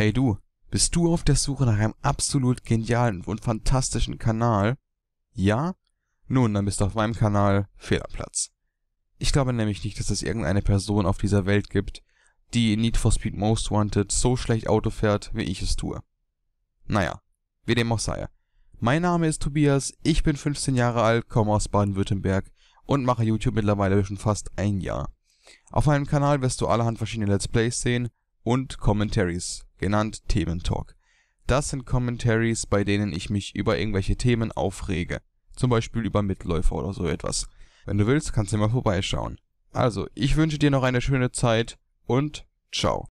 Hey du, bist du auf der Suche nach einem absolut genialen und fantastischen Kanal? Ja? Nun, dann bist du auf meinem Kanal Fehlerplatz. Ich glaube nämlich nicht, dass es irgendeine Person auf dieser Welt gibt, die Need for Speed Most Wanted so schlecht Auto fährt, wie ich es tue. Naja, wie dem auch sei. Mein Name ist Tobias, ich bin 15 Jahre alt, komme aus Baden-Württemberg und mache YouTube mittlerweile schon fast ein Jahr. Auf meinem Kanal wirst du allerhand verschiedene Let's Plays sehen, und Commentaries, genannt Thementalk. Das sind Commentaries, bei denen ich mich über irgendwelche Themen aufrege. Zum Beispiel über Mitläufer oder so etwas. Wenn du willst, kannst du mal vorbeischauen. Also, ich wünsche dir noch eine schöne Zeit und ciao.